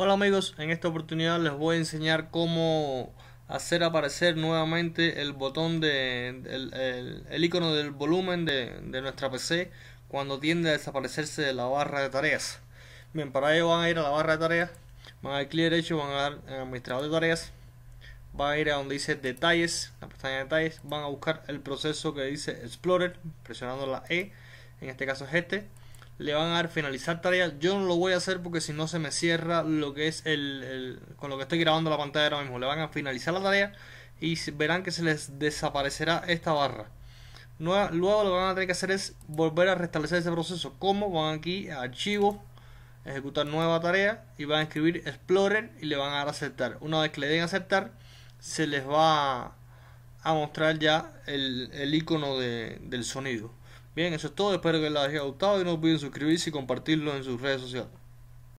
Hola amigos, en esta oportunidad les voy a enseñar cómo hacer aparecer nuevamente el botón de el, icono del volumen de, nuestra PC cuando tiende a desaparecerse de la barra de tareas. Bien, para ello van a ir a la barra de tareas, van a dar clic derecho, van a dar administrador de tareas, van a ir a donde dice detalles, la pestaña de detalles, van a buscar el proceso que dice Explorer, presionando la E, en este caso es este le van a dar finalizar tarea, Yo no lo voy a hacer porque si no se me cierra lo que es el, con lo que estoy grabando la pantalla ahora mismo. Le van a finalizar la tarea y verán que se les desaparecerá esta barra. luego lo que van a tener que hacer es volver a restablecer ese proceso. como Van aquí a archivo, ejecutar nueva tarea y van a escribir Explorer y le van a dar aceptar. Una vez que le den aceptar, se les va a mostrar ya el, icono del sonido. Bien, eso es todo. Espero que les haya gustado y no olviden suscribirse y compartirlo en sus redes sociales.